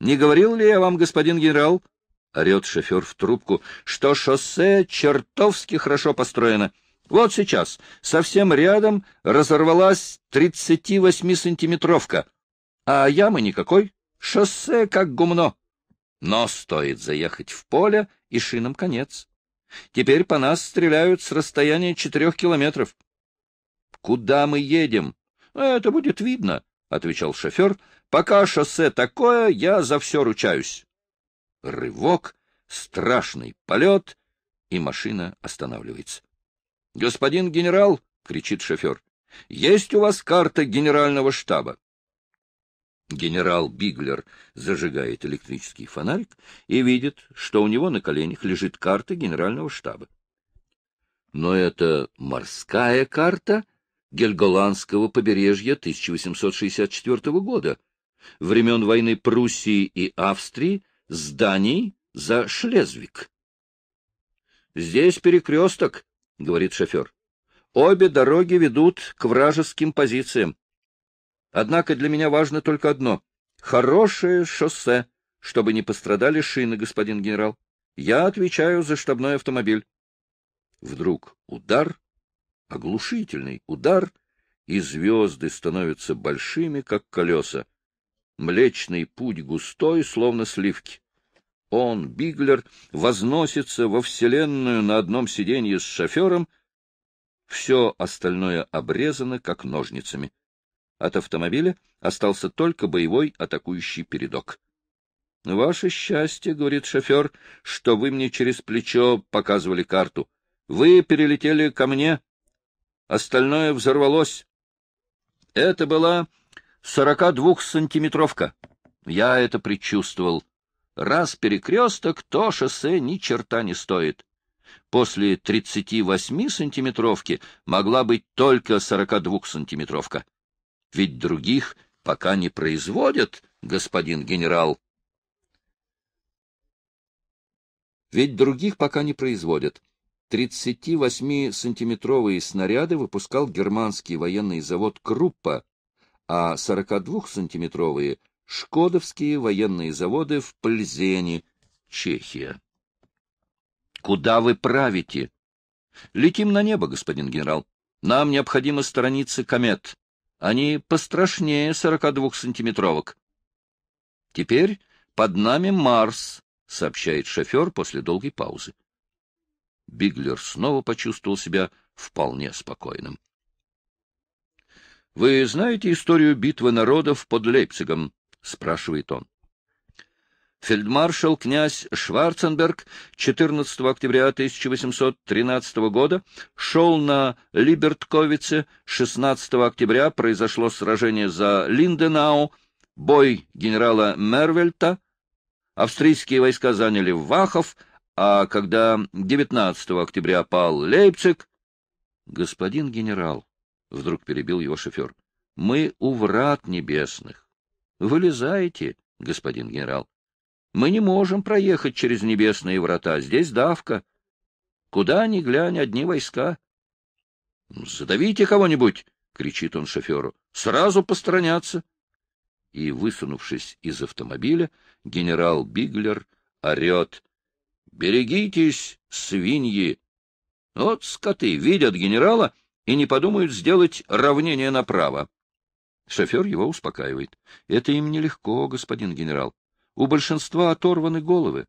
Не говорил ли я вам, господин генерал, — орет шофер в трубку, — что шоссе чертовски хорошо построено? Вот сейчас, совсем рядом, разорвалась 38-сантиметровка, а ямы никакой, шоссе как гумно. Но стоит заехать в поле, и шинам конец. Теперь по нас стреляют с расстояния четырех километров. — Куда мы едем? — Это будет видно, — отвечал шофер, Пока шоссе такое, я за все ручаюсь. Рывок, страшный полет, и машина останавливается. — Господин генерал, — кричит шофер, — есть у вас карта генерального штаба? Генерал Биглер зажигает электрический фонарик и видит, что у него на коленях лежит карта генерального штаба. Но это морская карта Гельголандского побережья 1864 года, времен войны Пруссии и Австрии с Данией за Шлезвик. «Здесь перекресток», — говорит шофер. «Обе дороги ведут к вражеским позициям. Однако для меня важно только одно — хорошее шоссе, чтобы не пострадали шины, господин генерал. Я отвечаю за штабной автомобиль». Вдруг удар, оглушительный удар, и звезды становятся большими, как колеса. Млечный путь густой, словно сливки. Он, Биглер, возносится во Вселенную на одном сиденье с шофером. Все остальное обрезано, как ножницами. От автомобиля остался только боевой атакующий передок. — Ваше счастье, — говорит шофер, — что вы мне через плечо показывали карту. Вы перелетели ко мне. Остальное взорвалось. Это была сорока двух сантиметровка. Я это предчувствовал. Раз перекресток, то шоссе ни черта не стоит. После тридцати восьми сантиметровки могла быть только сорока двух сантиметровка Ведь других пока не производят, господин генерал. Ведь других пока не производят. 38-сантиметровые снаряды выпускал германский военный завод «Круппа» а 42-сантиметровые — Шкодовские военные заводы в Пльзене, Чехия. «Куда вы правите?» «Летим на небо, господин генерал. Нам необходимо страницы комет. Они пострашнее 42-сантиметровок». «Теперь под нами Марс», — сообщает шофер после долгой паузы. Биглер снова почувствовал себя вполне спокойным. Вы знаете историю битвы народов под Лейпцигом? — спрашивает он. Фельдмаршал князь Шварценберг 14 октября 1813 года шел на Либертковице, 16 октября произошло сражение за Линденау, бой генерала Мервельта, австрийские войска заняли Вахов, а когда 19 октября пал Лейпциг... Господин генерал, — вдруг перебил его шофер. — Мы у врат небесных. — Вылезайте, господин генерал. Мы не можем проехать через небесные врата. Здесь давка. Куда ни глянь, одни войска. — Задавите кого-нибудь! — кричит он шоферу. — Сразу постранятся! И, высунувшись из автомобиля, генерал Биглер орет. — Берегитесь, свиньи! Вот скоты видят генерала и не подумают сделать равнение направо. Шофер его успокаивает. Это им нелегко, господин генерал. У большинства оторваны головы.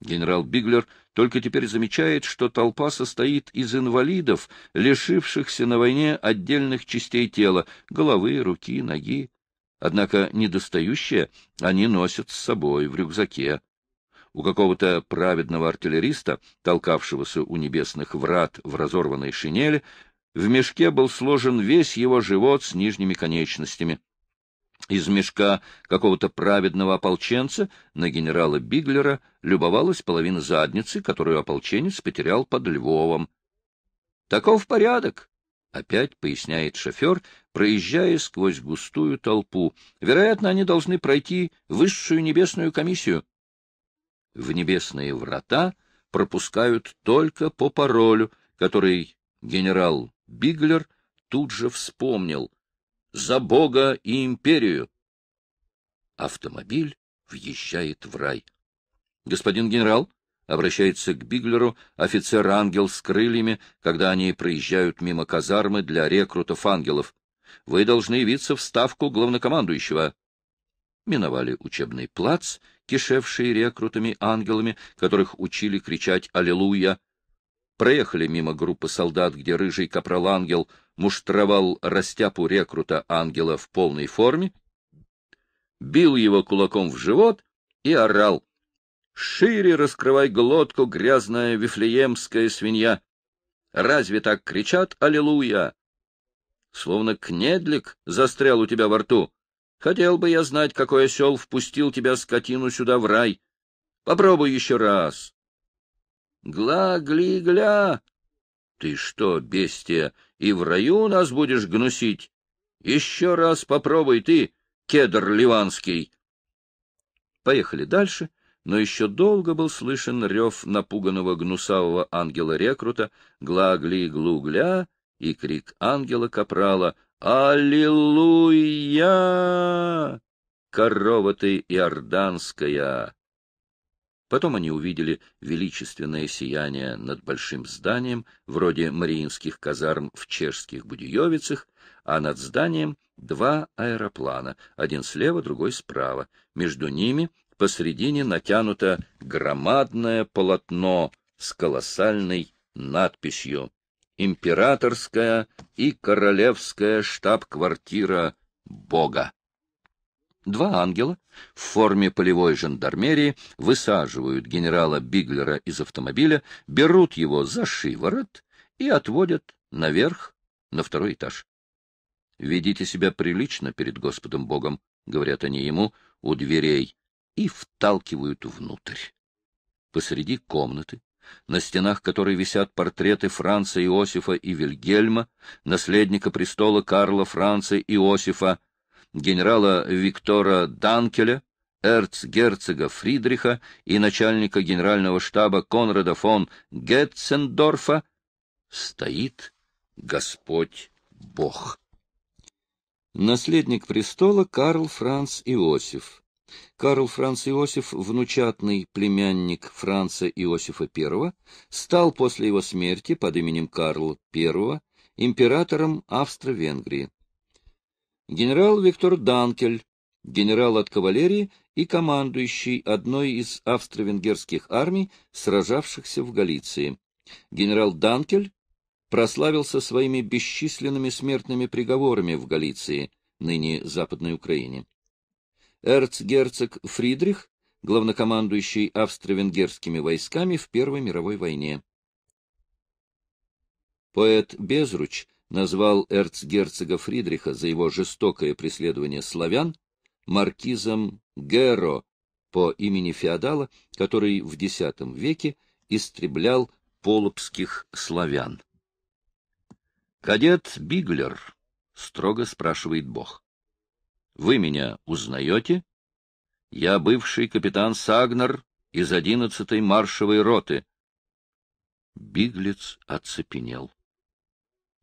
Генерал Биглер только теперь замечает, что толпа состоит из инвалидов, лишившихся на войне отдельных частей тела — головы, руки, ноги. Однако недостающие они носят с собой в рюкзаке. У какого-то праведного артиллериста, толкавшегося у небесных врат в разорванной шинели, в мешке был сложен весь его живот с нижними конечностями. Из мешка какого-то праведного ополченца на генерала Биглера любовалась половина задницы, которую ополченец потерял под Львовом. — Таков порядок, — опять поясняет шофер, проезжая сквозь густую толпу. Вероятно, они должны пройти высшую небесную комиссию. В небесные врата пропускают только по паролю, который генерал Биглер тут же вспомнил. «За Бога и империю!» Автомобиль въезжает в рай. «Господин генерал?» — обращается к Биглеру офицер-ангел с крыльями, когда они проезжают мимо казармы для рекрутов ангелов. «Вы должны явиться в ставку главнокомандующего». Миновали учебный плац, кишевший рекрутами-ангелами, которых учили кричать «Аллилуйя!» проехали мимо группы солдат, где рыжий капрал-ангел муштровал растяпу рекрута ангела в полной форме, бил его кулаком в живот и орал. «Шире раскрывай глотку, грязная вифлеемская свинья! Разве так кричат «Аллилуйя»?» Словно кнедлик застрял у тебя во рту. Хотел бы я знать, какой осел впустил тебя, скотину, сюда в рай. Попробуй еще раз. Гла-гли-гля! Ты что, бестия, и в раю нас будешь гнусить? Еще раз попробуй ты, кедр ливанский! Поехали дальше, но еще долго был слышен рев напуганного гнусавого ангела-рекрута «Гла-гли-глу-гля» и крик ангела-капрала «Аллилуйя! Корова ты иорданская!» Потом они увидели величественное сияние над большим зданием, вроде мариинских казарм в чешских Будиевицах, а над зданием два аэроплана, один слева, другой справа. Между ними посредине натянуто громадное полотно с колоссальной надписью «Императорская и королевская штаб-квартира Бога». Два ангела в форме полевой жандармерии высаживают генерала Биглера из автомобиля, берут его за шиворот и отводят наверх, на второй этаж. «Ведите себя прилично перед Господом Богом», — говорят они ему, — «у дверей», и вталкивают внутрь. Посреди комнаты, на стенах которой висят портреты Франца Иосифа и Вильгельма, наследника престола Карла Франца Иосифа, генерала Виктора Данкеля, эрцгерцога Фридриха и начальника генерального штаба Конрада фон Гетцендорфа стоит Господь Бог. Наследник престола Карл Франц Иосиф. Карл Франц Иосиф, внучатный племянник Франца Иосифа I, стал после его смерти под именем Карла I императором Австро-Венгрии генерал Виктор Данкель, генерал от кавалерии и командующий одной из австро-венгерских армий, сражавшихся в Галиции. Генерал Данкель прославился своими бесчисленными смертными приговорами в Галиции, ныне Западной Украине. Эрцгерцог Фридрих, главнокомандующий австро-венгерскими войсками в Первой мировой войне. Поэт Безруч назвал эрцгерцога Фридриха за его жестокое преследование славян маркизом Геро по имени феодала, который в X веке истреблял полобских славян. «Кадет Биглер», — строго спрашивает Бог, — «вы меня узнаете? Я бывший капитан Сагнер из одиннадцатой маршевой роты». Биглец оцепенел.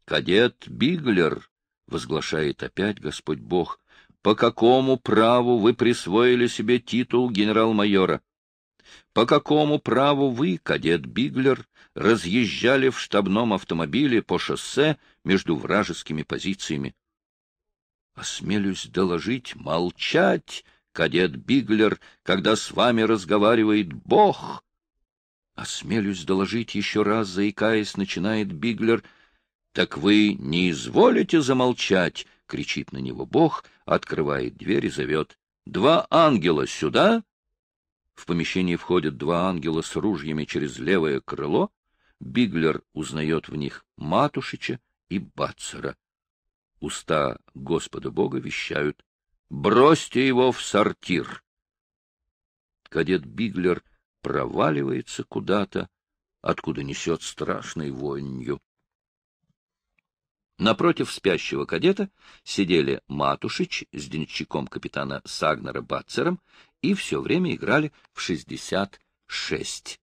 Кадет Биглер, — возглашает опять Господь Бог, — по какому праву вы присвоили себе титул генерал-майора? По какому праву вы, кадет Биглер, разъезжали в штабном автомобиле по шоссе между вражескими позициями? Осмелюсь доложить, молчать, кадет Биглер, когда с вами разговаривает Бог. Осмелюсь доложить еще раз, заикаясь, начинает Биглер — так вы не изволите замолчать, — кричит на него Бог, открывает дверь и зовет. — Два ангела сюда! В помещение входят два ангела с ружьями через левое крыло. Биглер узнает в них Матушича и Бацера. Уста Господа Бога вещают «Бросьте его в сортир!» Кадет Биглер проваливается куда-то, откуда несет страшной вонью. Напротив спящего кадета сидели Матушич с денщиком капитана Сагнера Батцером и все время играли в шестьдесят шесть.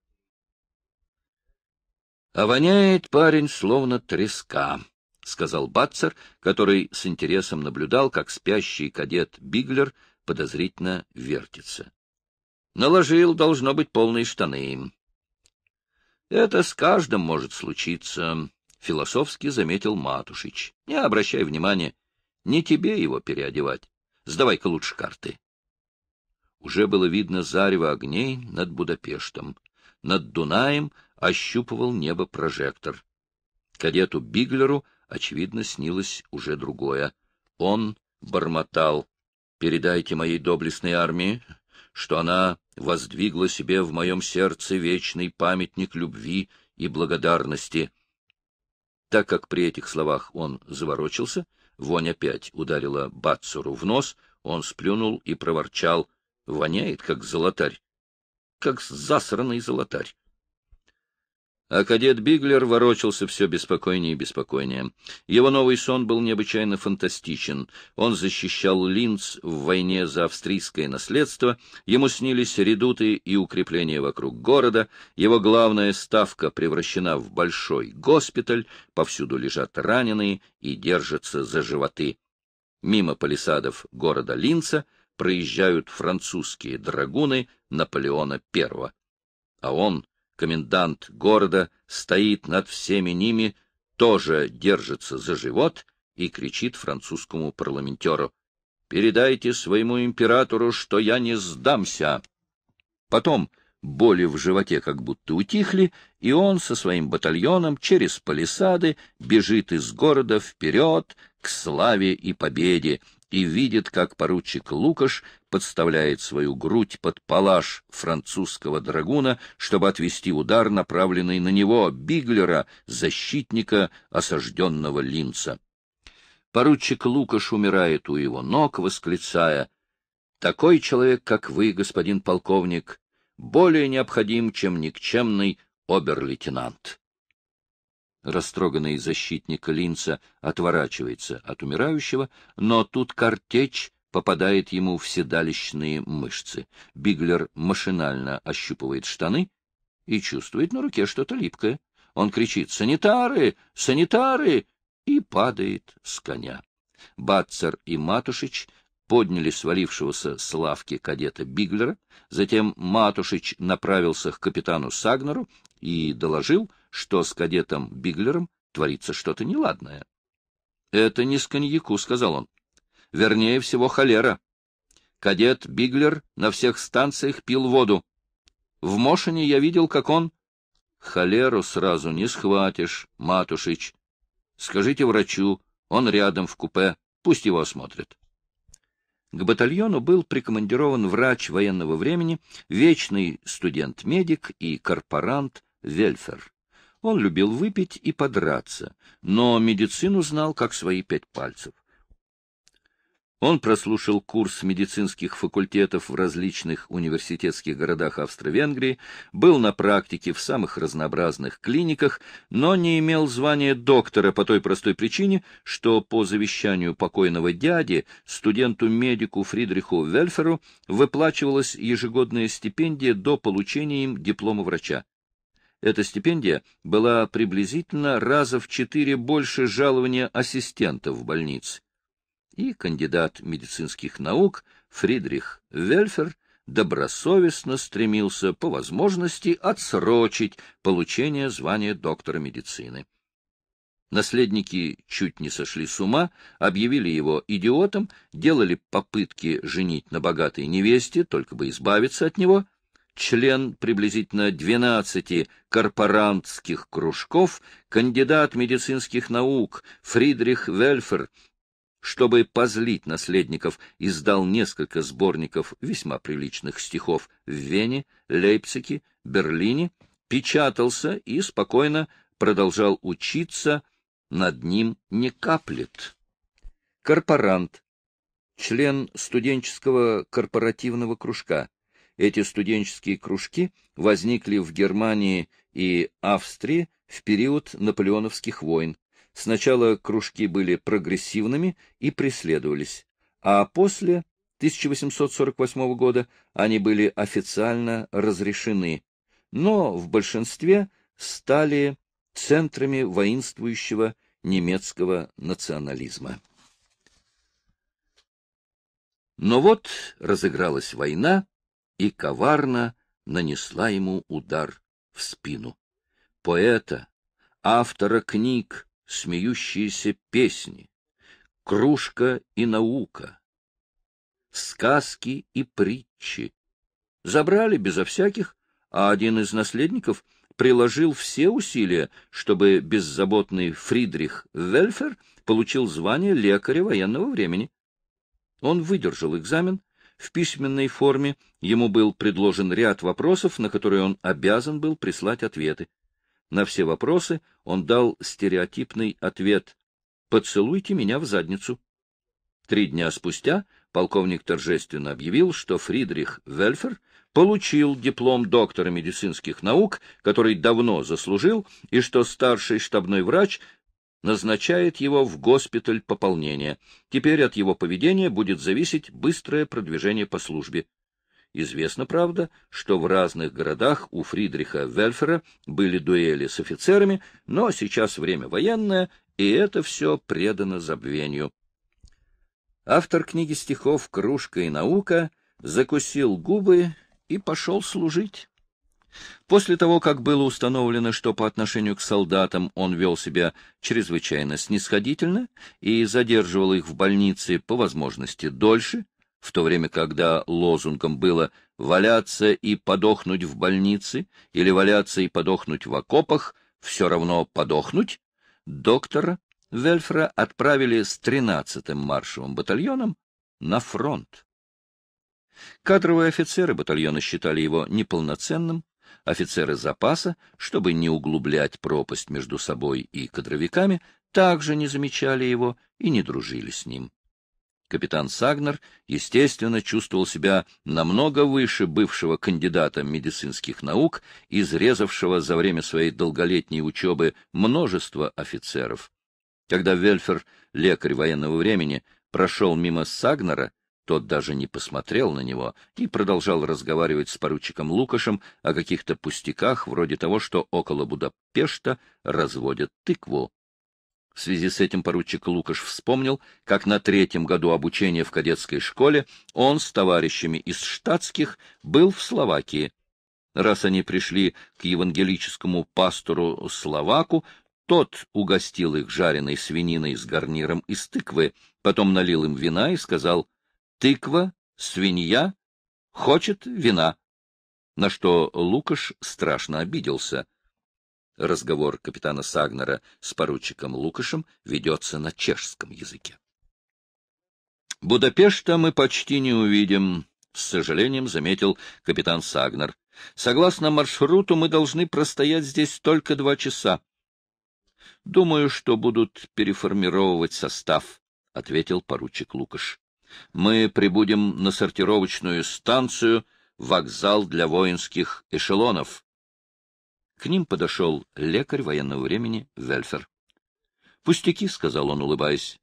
«А воняет парень словно треска», — сказал Батцер, который с интересом наблюдал, как спящий кадет Биглер подозрительно вертится. «Наложил, должно быть, полные штаны им». «Это с каждым может случиться», философски заметил Матушич. — Не обращай внимания. Не тебе его переодевать. Сдавай-ка лучше карты. Уже было видно зарево огней над Будапештом. Над Дунаем ощупывал небо прожектор. Кадету Биглеру, очевидно, снилось уже другое. Он бормотал. — Передайте моей доблестной армии, что она воздвигла себе в моем сердце вечный памятник любви и благодарности — так как при этих словах он заворочился, вонь опять ударила Бацуру в нос, он сплюнул и проворчал. Воняет, как золотарь, как засранный золотарь. А кадет Биглер ворочался все беспокойнее и беспокойнее. Его новый сон был необычайно фантастичен. Он защищал Линц в войне за австрийское наследство, ему снились редуты и укрепления вокруг города, его главная ставка превращена в большой госпиталь, повсюду лежат раненые и держатся за животы. Мимо палисадов города Линца проезжают французские драгуны Наполеона I. А он комендант города, стоит над всеми ними, тоже держится за живот и кричит французскому парламентеру «Передайте своему императору, что я не сдамся!» Потом боли в животе как будто утихли, и он со своим батальоном через палисады бежит из города вперед к славе и победе, и видит, как поручик Лукаш подставляет свою грудь под палаш французского драгуна, чтобы отвести удар, направленный на него, Биглера, защитника осажденного Линца. Поручик Лукаш умирает у его ног, восклицая «Такой человек, как вы, господин полковник, более необходим, чем никчемный обер-лейтенант». Растроганный защитник Линца отворачивается от умирающего, но тут картечь попадает ему в седалищные мышцы. Биглер машинально ощупывает штаны и чувствует на руке что-то липкое. Он кричит «Санитары! Санитары!» и падает с коня. Батцер и Матушич подняли свалившегося с лавки кадета Биглера, затем Матушич направился к капитану Сагнеру и доложил — что с кадетом Биглером творится что-то неладное. — Это не с коньяку, — сказал он. — Вернее всего, холера. Кадет Биглер на всех станциях пил воду. В Мошине я видел, как он... — Холеру сразу не схватишь, Матушич. Скажите врачу, он рядом в купе, пусть его осмотрят. К батальону был прикомандирован врач военного времени, вечный студент-медик и корпорант Вельфер. Он любил выпить и подраться, но медицину знал как свои пять пальцев. Он прослушал курс медицинских факультетов в различных университетских городах Австро-Венгрии, был на практике в самых разнообразных клиниках, но не имел звания доктора по той простой причине, что по завещанию покойного дяди студенту-медику Фридриху Вельферу выплачивалась ежегодная стипендия до получения им диплома врача. Эта стипендия была приблизительно раза в четыре больше жалования ассистента в больнице. И кандидат медицинских наук Фридрих Вельфер добросовестно стремился по возможности отсрочить получение звания доктора медицины. Наследники чуть не сошли с ума, объявили его идиотом, делали попытки женить на богатой невесте, только бы избавиться от него — член приблизительно 12 корпорантских кружков, кандидат медицинских наук Фридрих Вельфер, чтобы позлить наследников, издал несколько сборников весьма приличных стихов в Вене, Лейпциге, Берлине, печатался и спокойно продолжал учиться, над ним не каплет. Корпорант, член студенческого корпоративного кружка, эти студенческие кружки возникли в Германии и Австрии в период наполеоновских войн. Сначала кружки были прогрессивными и преследовались, а после 1848 года они были официально разрешены, но в большинстве стали центрами воинствующего немецкого национализма. Но вот разыгралась война, и коварно нанесла ему удар в спину. Поэта, автора книг, смеющиеся песни, кружка и наука, сказки и притчи. Забрали безо всяких, а один из наследников приложил все усилия, чтобы беззаботный Фридрих Вельфер получил звание лекаря военного времени. Он выдержал экзамен, в письменной форме ему был предложен ряд вопросов, на которые он обязан был прислать ответы. На все вопросы он дал стереотипный ответ «Поцелуйте меня в задницу». Три дня спустя полковник торжественно объявил, что Фридрих Вельфер получил диплом доктора медицинских наук, который давно заслужил, и что старший штабной врач назначает его в госпиталь пополнения. Теперь от его поведения будет зависеть быстрое продвижение по службе. Известно, правда, что в разных городах у Фридриха Вельфера были дуэли с офицерами, но сейчас время военное, и это все предано забвению. Автор книги стихов «Кружка и наука» закусил губы и пошел служить. После того, как было установлено, что по отношению к солдатам он вел себя чрезвычайно снисходительно и задерживал их в больнице по возможности дольше, в то время, когда лозунгом было «валяться и подохнуть в больнице» или «валяться и подохнуть в окопах», «все равно подохнуть», доктора Вельфра отправили с 13-м маршевым батальоном на фронт. Кадровые офицеры батальона считали его неполноценным, офицеры запаса, чтобы не углублять пропасть между собой и кадровиками, также не замечали его и не дружили с ним. Капитан Сагнер, естественно, чувствовал себя намного выше бывшего кандидата медицинских наук, изрезавшего за время своей долголетней учебы множество офицеров. Когда Вельфер, лекарь военного времени, прошел мимо Сагнера, тот даже не посмотрел на него и продолжал разговаривать с поручиком Лукашем о каких-то пустяках, вроде того, что около Будапешта разводят тыкву. В связи с этим поручик Лукаш вспомнил, как на третьем году обучения в кадетской школе он с товарищами из штатских был в Словакии. Раз они пришли к евангелическому пастору Словаку, тот угостил их жареной свининой с гарниром из тыквы, потом налил им вина и сказал тыква, свинья, хочет вина. На что Лукаш страшно обиделся. Разговор капитана Сагнера с поручиком Лукашем ведется на чешском языке. «Будапешта мы почти не увидим», — с сожалением заметил капитан Сагнер. «Согласно маршруту мы должны простоять здесь только два часа». «Думаю, что будут переформировать состав», — ответил поручик Лукаш. Мы прибудем на сортировочную станцию, вокзал для воинских эшелонов. К ним подошел лекарь военного времени Вельфер. — Пустяки, — сказал он, улыбаясь.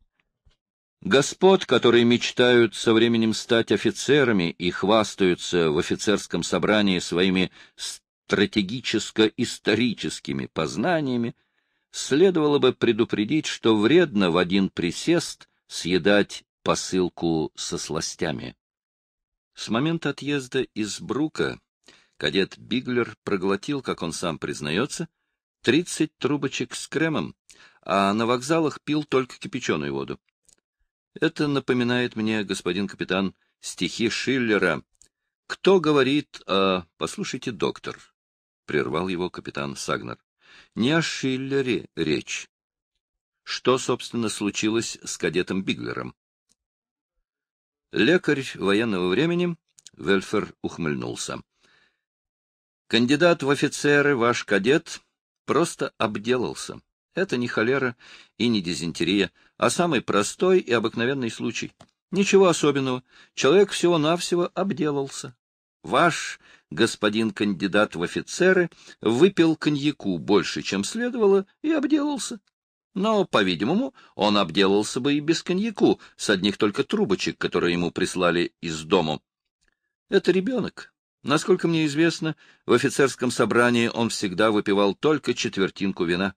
Господ, которые мечтают со временем стать офицерами и хвастаются в офицерском собрании своими стратегическо-историческими познаниями, следовало бы предупредить, что вредно в один присест съедать посылку со сластями. С момента отъезда из Брука кадет Биглер проглотил, как он сам признается, 30 трубочек с кремом, а на вокзалах пил только кипяченую воду. Это напоминает мне, господин капитан, стихи Шиллера. «Кто говорит о...» «Послушайте, доктор», — прервал его капитан Сагнер. «Не о Шиллере речь. Что, собственно, случилось с кадетом Биглером?» Лекарь военного времени, Вельфер ухмыльнулся. Кандидат в офицеры, ваш кадет, просто обделался. Это не холера и не дизентерия, а самый простой и обыкновенный случай. Ничего особенного. Человек всего-навсего обделался. Ваш господин кандидат в офицеры выпил коньяку больше, чем следовало, и обделался. Но, по-видимому, он обделался бы и без коньяку, с одних только трубочек, которые ему прислали из дома. Это ребенок. Насколько мне известно, в офицерском собрании он всегда выпивал только четвертинку вина.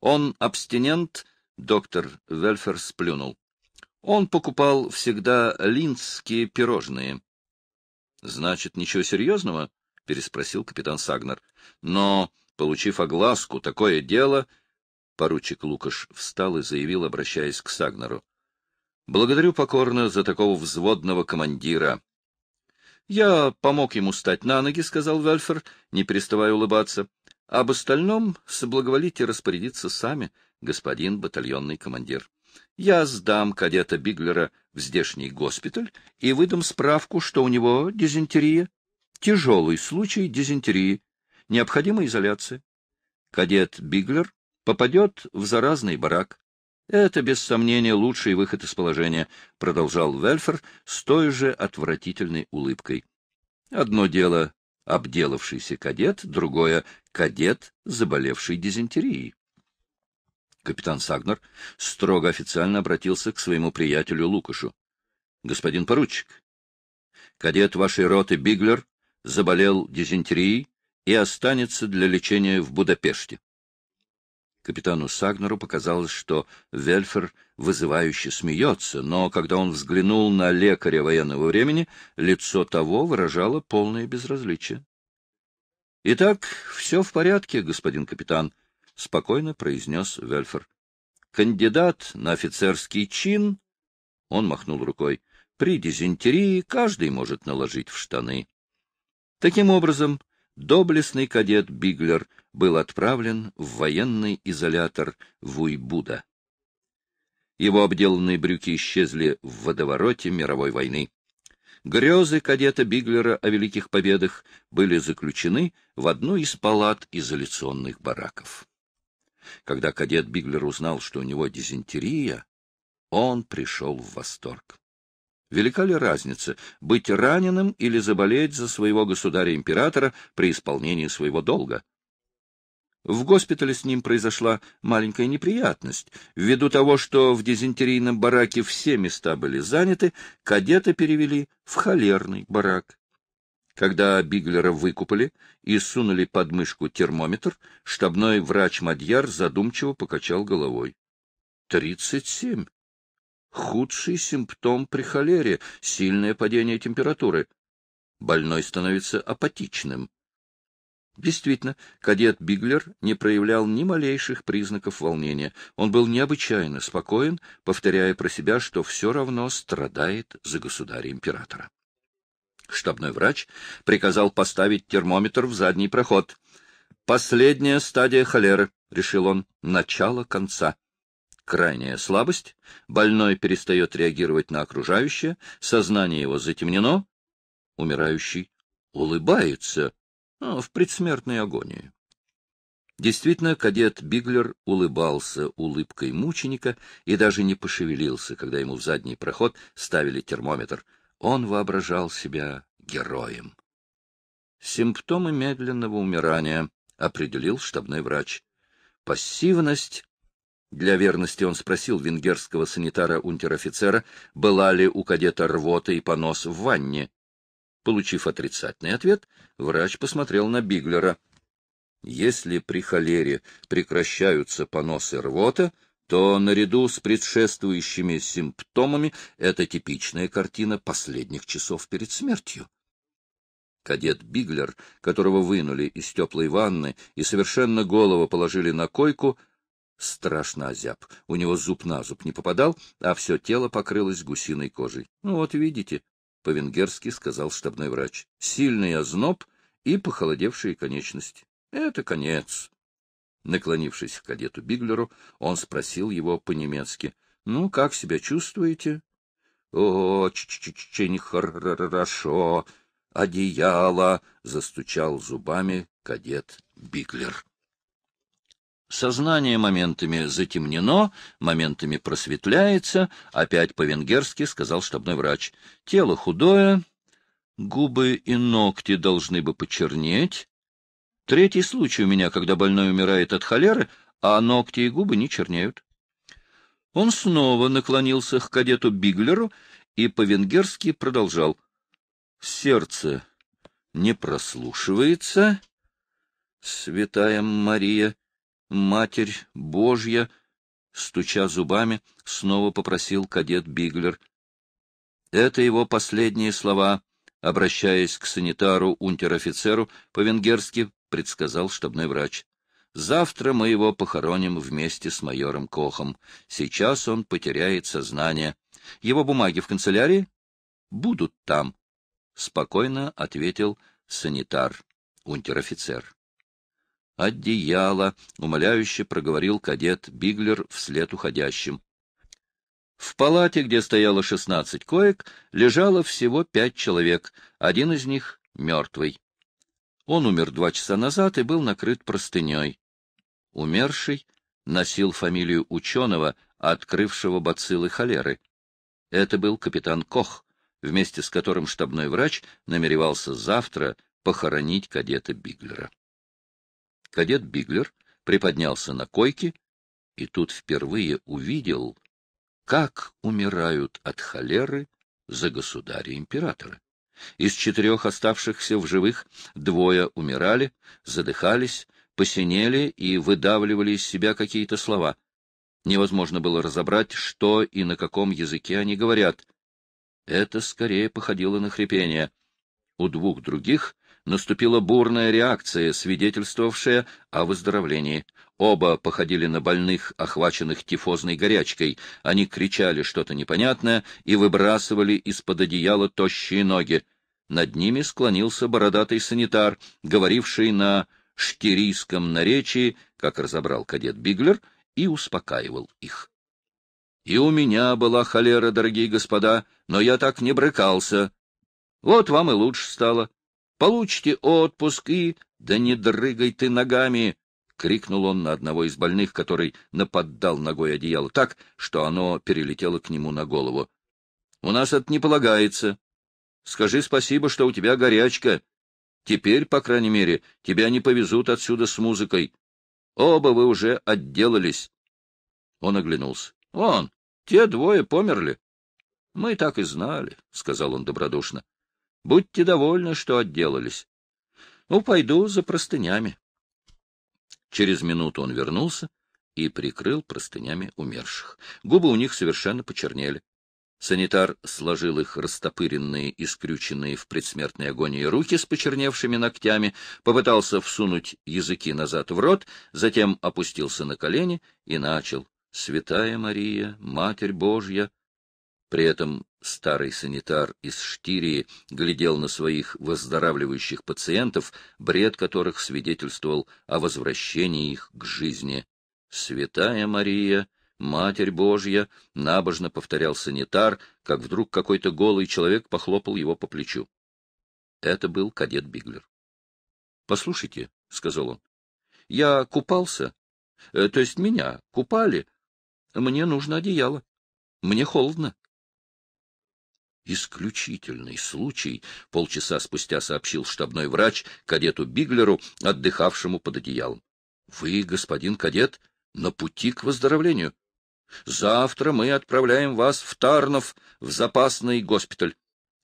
Он абстинент, доктор Вельфер сплюнул. Он покупал всегда линские пирожные. — Значит, ничего серьезного? — переспросил капитан Сагнер. — Но, получив огласку, такое дело Поручик Лукаш встал и заявил, обращаясь к Сагнеру. — Благодарю покорно за такого взводного командира. — Я помог ему встать на ноги, — сказал Вельфер, не переставая улыбаться. — Об остальном соблаговолите распорядиться сами, господин батальонный командир. Я сдам кадета Биглера в здешний госпиталь и выдам справку, что у него дизентерия. Тяжелый случай дизентерии. Необходима изоляция. Кадет Биглер попадет в заразный барак. Это, без сомнения, лучший выход из положения, — продолжал Вельфер с той же отвратительной улыбкой. Одно дело — обделавшийся кадет, другое — кадет, заболевший дизентерией. Капитан Сагнер строго официально обратился к своему приятелю Лукашу. — Господин поручик, кадет вашей роты Биглер заболел дизентерией и останется для лечения в Будапеште. Капитану Сагнеру показалось, что Вельфер вызывающе смеется, но когда он взглянул на лекаря военного времени, лицо того выражало полное безразличие. — Итак, все в порядке, господин капитан, — спокойно произнес Вельфер. — Кандидат на офицерский чин, — он махнул рукой, — при дизентерии каждый может наложить в штаны. Таким образом, доблестный кадет Биглер был отправлен в военный изолятор Вуйбуда. Его обделанные брюки исчезли в водовороте мировой войны. Грезы кадета Биглера о великих победах были заключены в одну из палат изоляционных бараков. Когда кадет Биглер узнал, что у него дизентерия, он пришел в восторг. Велика ли разница быть раненым или заболеть за своего государя-императора при исполнении своего долга? В госпитале с ним произошла маленькая неприятность. Ввиду того, что в дизентерийном бараке все места были заняты, кадета перевели в холерный барак. Когда Биглера выкупали и сунули под мышку термометр, штабной врач Мадьяр задумчиво покачал головой. — Тридцать семь худший симптом при холере — сильное падение температуры. Больной становится апатичным. Действительно, кадет Биглер не проявлял ни малейших признаков волнения. Он был необычайно спокоен, повторяя про себя, что все равно страдает за государя-императора. Штабной врач приказал поставить термометр в задний проход. «Последняя стадия холеры», — решил он, — «начало конца» крайняя слабость, больной перестает реагировать на окружающее, сознание его затемнено, умирающий улыбается ну, в предсмертной агонии. Действительно, кадет Биглер улыбался улыбкой мученика и даже не пошевелился, когда ему в задний проход ставили термометр. Он воображал себя героем. Симптомы медленного умирания определил штабной врач. Пассивность для верности он спросил венгерского санитара-унтер-офицера, была ли у кадета рвота и понос в ванне. Получив отрицательный ответ, врач посмотрел на Биглера. Если при холере прекращаются поносы рвота, то наряду с предшествующими симптомами это типичная картина последних часов перед смертью. Кадет Биглер, которого вынули из теплой ванны и совершенно голову положили на койку, — страшно озяб. У него зуб на зуб не попадал, а все тело покрылось гусиной кожей. — Ну вот видите, — по-венгерски сказал штабной врач. — Сильный озноб и похолодевшие конечности. — Это конец. Наклонившись к кадету Биглеру, он спросил его по-немецки. — Ну, как себя чувствуете? — О, ч -ч -ч хорошо! Одеяло! — застучал зубами кадет Биглер. Сознание моментами затемнено, моментами просветляется, опять по-венгерски сказал штабной врач. Тело худое, губы и ногти должны бы почернеть. Третий случай у меня, когда больной умирает от холеры, а ногти и губы не чернеют. Он снова наклонился к кадету Биглеру и по-венгерски продолжал. Сердце не прослушивается. Святая Мария, Матерь Божья, стуча зубами, снова попросил кадет Биглер. Это его последние слова, обращаясь к санитару унтер-офицеру по-венгерски, предсказал штабной врач. Завтра мы его похороним вместе с майором Кохом. Сейчас он потеряет сознание. Его бумаги в канцелярии? Будут там, — спокойно ответил санитар, унтер-офицер одеяло, — умоляюще проговорил кадет Биглер вслед уходящим. В палате, где стояло шестнадцать коек, лежало всего пять человек, один из них — мертвый. Он умер два часа назад и был накрыт простыней. Умерший носил фамилию ученого, открывшего бациллы холеры. Это был капитан Кох, вместе с которым штабной врач намеревался завтра похоронить кадета Биглера. Кадет Биглер приподнялся на койке и тут впервые увидел, как умирают от холеры за государя-императора. Из четырех оставшихся в живых двое умирали, задыхались, посинели и выдавливали из себя какие-то слова. Невозможно было разобрать, что и на каком языке они говорят. Это скорее походило на хрипение. У двух других наступила бурная реакция, свидетельствовавшая о выздоровлении. Оба походили на больных, охваченных тифозной горячкой. Они кричали что-то непонятное и выбрасывали из-под одеяла тощие ноги. Над ними склонился бородатый санитар, говоривший на штирийском наречии, как разобрал кадет Биглер, и успокаивал их. «И у меня была холера, дорогие господа, но я так не брыкался. Вот вам и лучше стало. Получите отпуск и... Да не дрыгай ты ногами! — крикнул он на одного из больных, который наподдал ногой одеяло так, что оно перелетело к нему на голову. — У нас это не полагается. Скажи спасибо, что у тебя горячка. Теперь, по крайней мере, тебя не повезут отсюда с музыкой. Оба вы уже отделались. Он оглянулся. — Вон, те двое померли. — Мы так и знали, — сказал он добродушно. Будьте довольны, что отделались. Ну, пойду за простынями. Через минуту он вернулся и прикрыл простынями умерших. Губы у них совершенно почернели. Санитар сложил их растопыренные и скрюченные в предсмертной агонии руки с почерневшими ногтями, попытался всунуть языки назад в рот, затем опустился на колени и начал «Святая Мария, Матерь Божья». При этом Старый санитар из Штирии глядел на своих выздоравливающих пациентов, бред которых свидетельствовал о возвращении их к жизни. «Святая Мария!» «Матерь Божья!» — набожно повторял санитар, как вдруг какой-то голый человек похлопал его по плечу. Это был кадет Биглер. «Послушайте», — сказал он, — «я купался, э, то есть меня купали. Мне нужно одеяло. Мне холодно». Исключительный случай, полчаса спустя сообщил штабной врач кадету Биглеру, отдыхавшему под одеялом. Вы, господин кадет, на пути к выздоровлению. Завтра мы отправляем вас в Тарнов, в запасный госпиталь.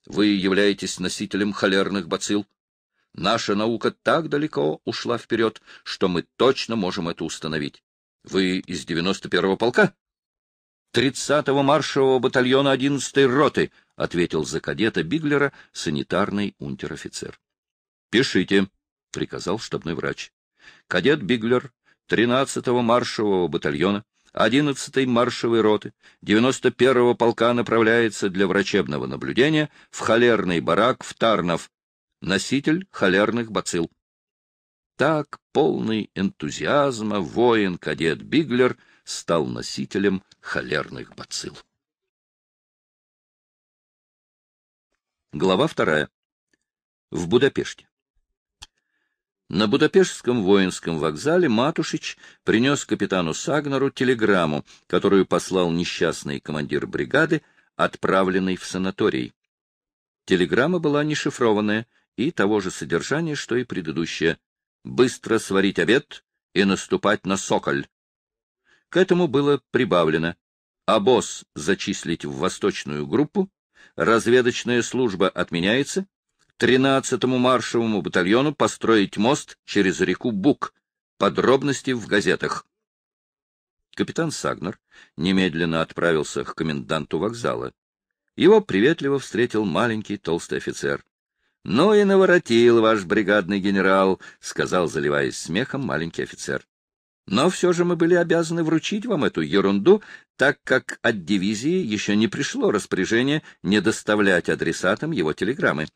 Вы являетесь носителем холерных бацилл. Наша наука так далеко ушла вперед, что мы точно можем это установить. Вы из девяносто первого полка? тридцатого маршевого батальона одиннадцатой роты —— ответил за кадета Биглера санитарный унтер-офицер. — Пишите, — приказал штабной врач. — Кадет Биглер 13-го маршевого батальона 11-й маршевой роты 91-го полка направляется для врачебного наблюдения в холерный барак в Тарнов, носитель холерных бацилл. Так, полный энтузиазма, воин-кадет Биглер стал носителем холерных бацилл. Глава вторая. В Будапеште. На Будапештском воинском вокзале Матушич принес капитану Сагнеру телеграмму, которую послал несчастный командир бригады, отправленный в санаторий. Телеграмма была нешифрованная и того же содержания, что и предыдущая. «Быстро сварить обед и наступать на соколь». К этому было прибавлено «Обоз зачислить в восточную группу, Разведочная служба отменяется. 13-му маршевому батальону построить мост через реку Бук. Подробности в газетах. Капитан Сагнер немедленно отправился к коменданту вокзала. Его приветливо встретил маленький толстый офицер. — Ну и наворотил ваш бригадный генерал, — сказал, заливаясь смехом, маленький офицер. — Но все же мы были обязаны вручить вам эту ерунду так как от дивизии еще не пришло распоряжение не доставлять адресатам его телеграммы.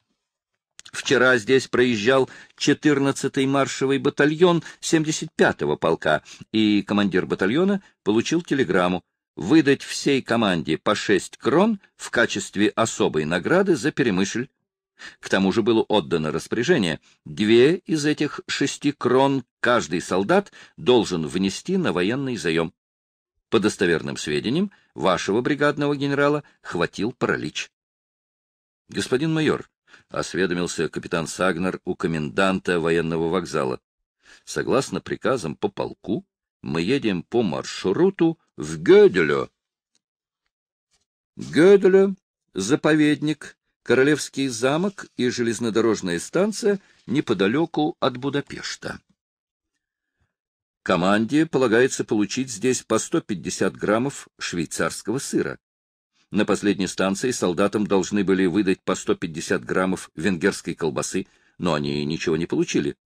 Вчера здесь проезжал 14-й маршевый батальон 75-го полка, и командир батальона получил телеграмму выдать всей команде по 6 крон в качестве особой награды за перемышль. К тому же было отдано распоряжение, две из этих шести крон каждый солдат должен внести на военный заем. По достоверным сведениям, вашего бригадного генерала хватил паралич. — Господин майор, — осведомился капитан Сагнер у коменданта военного вокзала, — согласно приказам по полку, мы едем по маршруту в Гёделю. Гёделю — заповедник, Королевский замок и железнодорожная станция неподалеку от Будапешта. Команде полагается получить здесь по 150 граммов швейцарского сыра. На последней станции солдатам должны были выдать по 150 граммов венгерской колбасы, но они ничего не получили.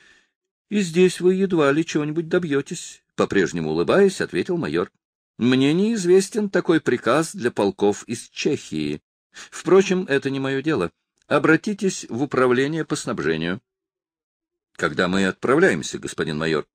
— И здесь вы едва ли чего-нибудь добьетесь, — по-прежнему улыбаясь, ответил майор. — Мне неизвестен такой приказ для полков из Чехии. Впрочем, это не мое дело. Обратитесь в управление по снабжению. — Когда мы отправляемся, господин майор?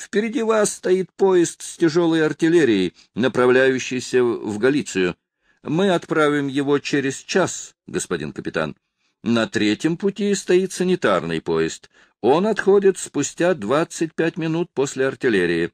Впереди вас стоит поезд с тяжелой артиллерией, направляющийся в Галицию. Мы отправим его через час, господин капитан. На третьем пути стоит санитарный поезд. Он отходит спустя 25 минут после артиллерии.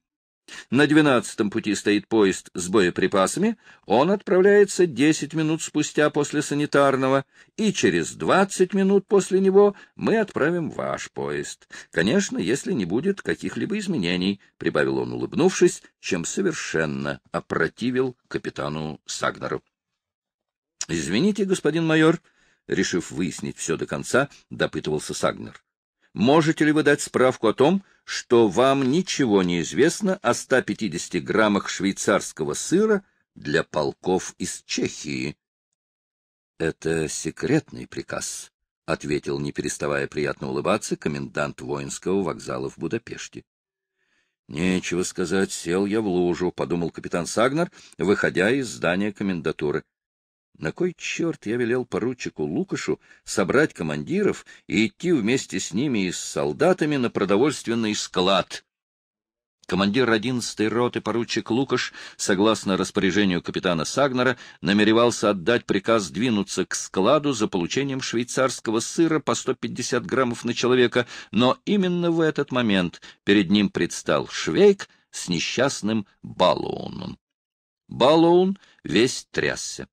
На двенадцатом пути стоит поезд с боеприпасами, он отправляется десять минут спустя после санитарного, и через двадцать минут после него мы отправим ваш поезд. Конечно, если не будет каких-либо изменений, — прибавил он, улыбнувшись, чем совершенно опротивил капитану Сагнеру. — Извините, господин майор, — решив выяснить все до конца, допытывался Сагнер. Можете ли вы дать справку о том, что вам ничего не известно о 150 граммах швейцарского сыра для полков из Чехии? — Это секретный приказ, — ответил, не переставая приятно улыбаться, комендант воинского вокзала в Будапеште. — Нечего сказать, сел я в лужу, — подумал капитан Сагнер, выходя из здания комендатуры. На кой черт я велел поручику Лукашу собрать командиров и идти вместе с ними и с солдатами на продовольственный склад? Командир 11-й роты поручик Лукаш, согласно распоряжению капитана Сагнера, намеревался отдать приказ двинуться к складу за получением швейцарского сыра по 150 граммов на человека, но именно в этот момент перед ним предстал Швейк с несчастным Баллоуном. Баллоун весь трясся.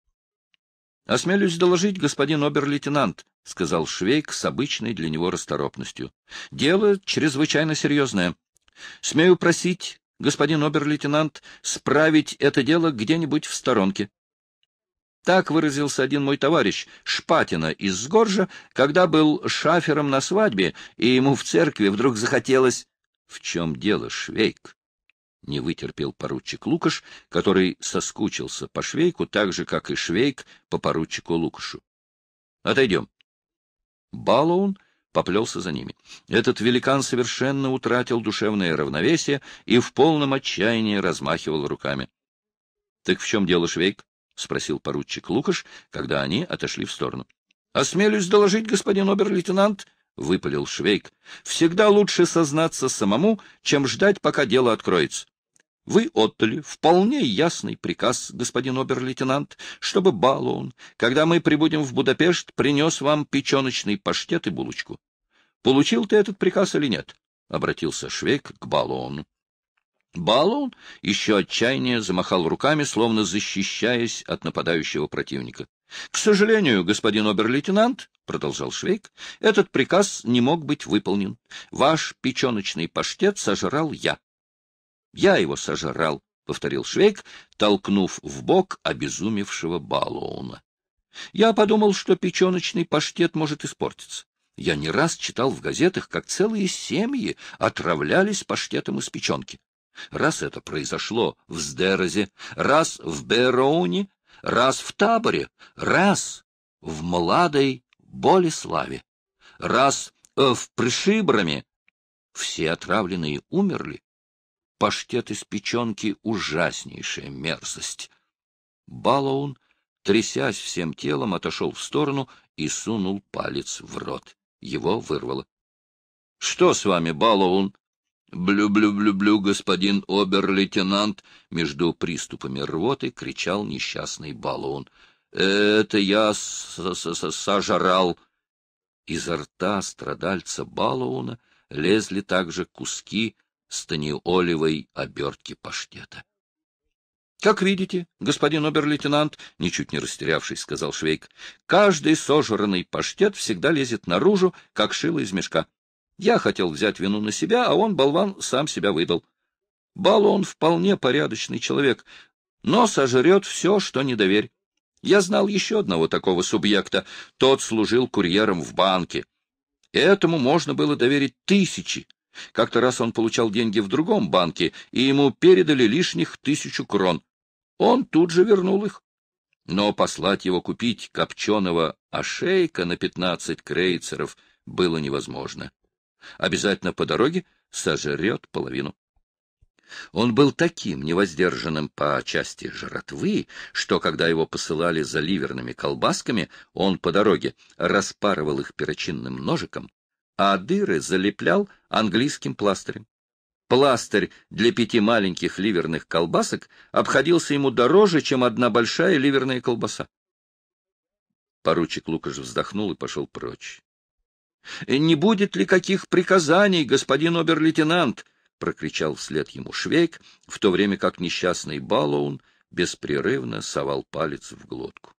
— Осмелюсь доложить, господин обер-лейтенант, — сказал Швейк с обычной для него расторопностью. — Дело чрезвычайно серьезное. Смею просить, господин обер-лейтенант, справить это дело где-нибудь в сторонке. Так выразился один мой товарищ, Шпатина из Сгоржа, когда был шафером на свадьбе, и ему в церкви вдруг захотелось... — В чем дело, Швейк? не вытерпел поручик Лукаш, который соскучился по Швейку так же, как и Швейк по поручику Лукашу. — Отойдем. Балоун поплелся за ними. Этот великан совершенно утратил душевное равновесие и в полном отчаянии размахивал руками. — Так в чем дело, Швейк? — спросил поручик Лукаш, когда они отошли в сторону. — Осмелюсь доложить, господин обер-лейтенант, — выпалил Швейк. — Всегда лучше сознаться самому, чем ждать, пока дело откроется. Вы отдали вполне ясный приказ, господин обер-лейтенант, чтобы Балуон, когда мы прибудем в Будапешт, принес вам печеночный паштет и булочку. Получил ты этот приказ или нет? — обратился Швейк к Балуону. Балуон еще отчаяние замахал руками, словно защищаясь от нападающего противника. — К сожалению, господин обер-лейтенант, — продолжал Швейк, — этот приказ не мог быть выполнен. Ваш печеночный паштет сожрал я. Я его сожрал, — повторил Швейк, толкнув в бок обезумевшего Балоуна. Я подумал, что печеночный паштет может испортиться. Я не раз читал в газетах, как целые семьи отравлялись паштетом из печенки. Раз это произошло в Сдерозе, раз в Бероуне, раз в Таборе, раз в Младой Болеславе, раз э, в Пришибраме. Все отравленные умерли, паштет из печенки — ужаснейшая мерзость. Балоун, трясясь всем телом, отошел в сторону и сунул палец в рот. Его вырвало. — Что с вами, Балоун? «Блю-блю-блю-блю, господин обер-лейтенант!» Между приступами рвоты кричал несчастный баллон. «Это я с -с -с сожрал!» Изо рта страдальца Балуна лезли также куски станиолевой обертки паштета. — Как видите, господин обер-лейтенант, — ничуть не растерявшись, сказал Швейк, — каждый сожранный паштет всегда лезет наружу, как шило из мешка. Я хотел взять вину на себя, а он, болван, сам себя выдал. Балу он вполне порядочный человек, но сожрет все, что не доверь. Я знал еще одного такого субъекта. Тот служил курьером в банке. Этому можно было доверить тысячи, как-то раз он получал деньги в другом банке, и ему передали лишних тысячу крон. Он тут же вернул их. Но послать его купить копченого ошейка на пятнадцать крейцеров было невозможно. Обязательно по дороге сожрет половину. Он был таким невоздержанным по части жратвы, что, когда его посылали за ливерными колбасками, он по дороге распарывал их перочинным ножиком, а дыры залеплял английским пластырем. Пластырь для пяти маленьких ливерных колбасок обходился ему дороже, чем одна большая ливерная колбаса. Поручик Лукаш вздохнул и пошел прочь. «Э, — Не будет ли каких приказаний, господин обер-лейтенант? — прокричал вслед ему Швейк, в то время как несчастный Балоун беспрерывно совал палец в глотку.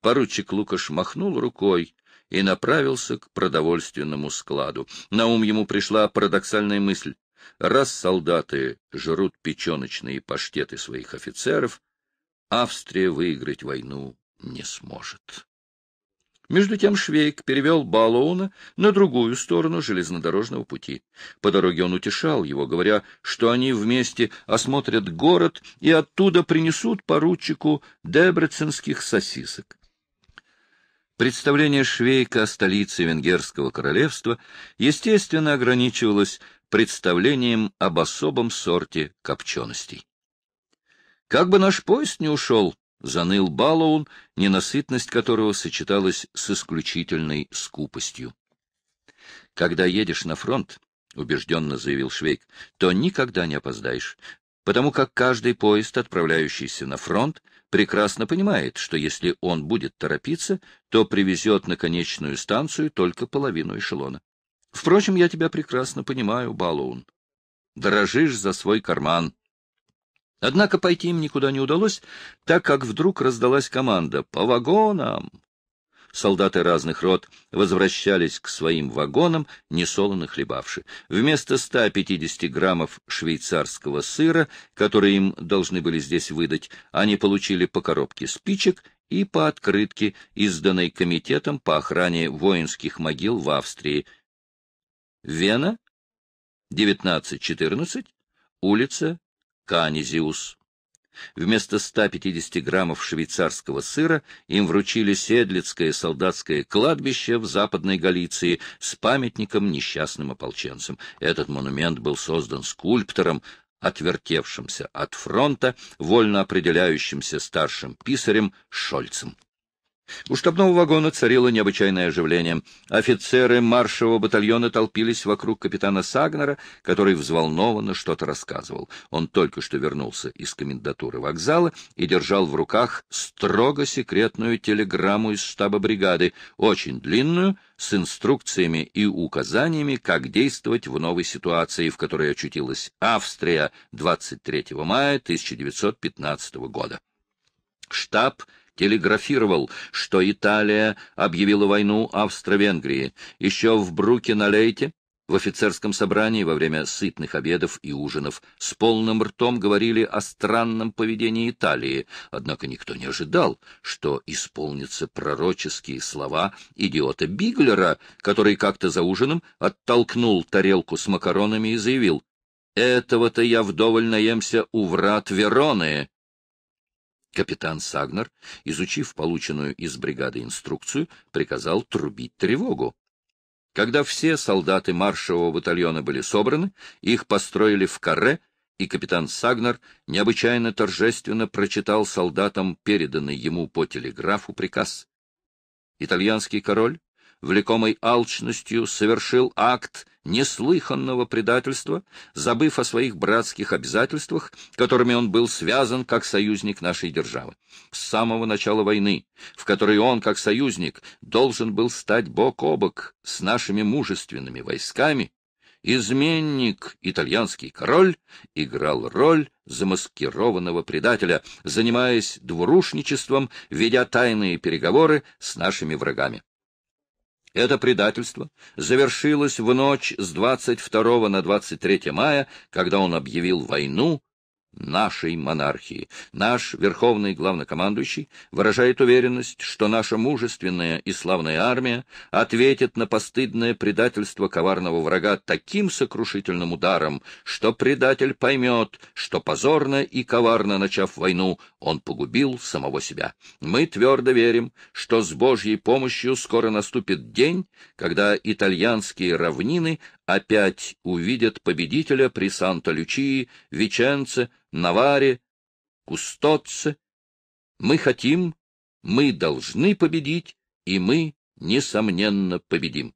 Поручик Лукаш махнул рукой, и направился к продовольственному складу. На ум ему пришла парадоксальная мысль. Раз солдаты жрут печеночные паштеты своих офицеров, Австрия выиграть войну не сможет. Между тем Швейк перевел Балоуна на другую сторону железнодорожного пути. По дороге он утешал его, говоря, что они вместе осмотрят город и оттуда принесут поручику дебрецинских сосисок. Представление Швейка о столице Венгерского королевства, естественно, ограничивалось представлением об особом сорте копченостей. «Как бы наш поезд не ушел», — заныл Балоун, ненасытность которого сочеталась с исключительной скупостью. «Когда едешь на фронт, — убежденно заявил Швейк, — то никогда не опоздаешь, потому как каждый поезд, отправляющийся на фронт, — прекрасно понимает, что если он будет торопиться, то привезет на конечную станцию только половину эшелона. Впрочем, я тебя прекрасно понимаю, Балуун. Дорожишь за свой карман. Однако пойти им никуда не удалось, так как вдруг раздалась команда «По вагонам!» солдаты разных род возвращались к своим вагонам, несолоно хлебавши. Вместо 150 граммов швейцарского сыра, который им должны были здесь выдать, они получили по коробке спичек и по открытке, изданной Комитетом по охране воинских могил в Австрии. Вена, 1914, улица Канезиус. Вместо 150 граммов швейцарского сыра им вручили Седлицкое солдатское кладбище в Западной Галиции с памятником несчастным ополченцам. Этот монумент был создан скульптором, отвертевшимся от фронта, вольно определяющимся старшим писарем Шольцем. У штабного вагона царило необычайное оживление. Офицеры маршевого батальона толпились вокруг капитана Сагнера, который взволнованно что-то рассказывал. Он только что вернулся из комендатуры вокзала и держал в руках строго секретную телеграмму из штаба бригады, очень длинную, с инструкциями и указаниями, как действовать в новой ситуации, в которой очутилась Австрия 23 мая 1915 года. Штаб телеграфировал, что Италия объявила войну Австро-Венгрии. Еще в Бруке-на-Лейте в офицерском собрании во время сытных обедов и ужинов с полным ртом говорили о странном поведении Италии, однако никто не ожидал, что исполнятся пророческие слова идиота Биглера, который как-то за ужином оттолкнул тарелку с макаронами и заявил «Этого-то я вдоволь наемся у врат Вероны». Капитан Сагнер, изучив полученную из бригады инструкцию, приказал трубить тревогу. Когда все солдаты маршевого батальона были собраны, их построили в каре, и капитан Сагнер необычайно торжественно прочитал солдатам переданный ему по телеграфу приказ. Итальянский король влекомый алчностью, совершил акт неслыханного предательства, забыв о своих братских обязательствах, которыми он был связан как союзник нашей державы. С самого начала войны, в которой он, как союзник, должен был стать бок о бок с нашими мужественными войсками, изменник, итальянский король, играл роль замаскированного предателя, занимаясь двурушничеством, ведя тайные переговоры с нашими врагами. Это предательство завершилось в ночь с 22 на 23 мая, когда он объявил войну нашей монархии. Наш верховный главнокомандующий выражает уверенность, что наша мужественная и славная армия ответит на постыдное предательство коварного врага таким сокрушительным ударом, что предатель поймет, что позорно и коварно начав войну, он погубил самого себя. Мы твердо верим, что с Божьей помощью скоро наступит день, когда итальянские равнины опять увидят победителя при Санта-Лючии, Веченце, Наваре, Кустоце. Мы хотим, мы должны победить, и мы, несомненно, победим.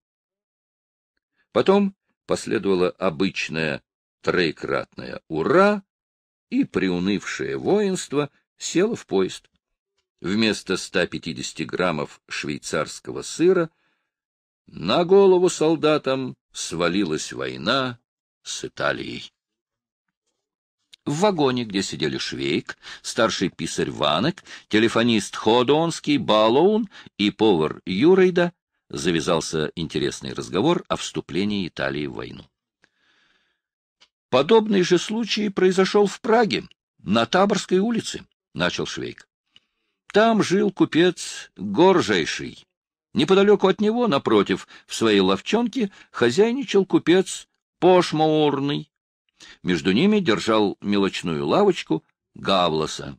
Потом последовало обычное троекратное «Ура!» и приунывшее воинство село в поезд. Вместо 150 граммов швейцарского сыра — на голову солдатам свалилась война с Италией. В вагоне, где сидели Швейк, старший писарь Ванек, телефонист Ходонский, Балоун и повар Юрейда, завязался интересный разговор о вступлении Италии в войну. Подобный же случай произошел в Праге, на Таборской улице, — начал Швейк. Там жил купец Горжайший, Неподалеку от него, напротив, в своей ловчонке, хозяйничал купец Пошмаурный. Между ними держал мелочную лавочку Гавласа.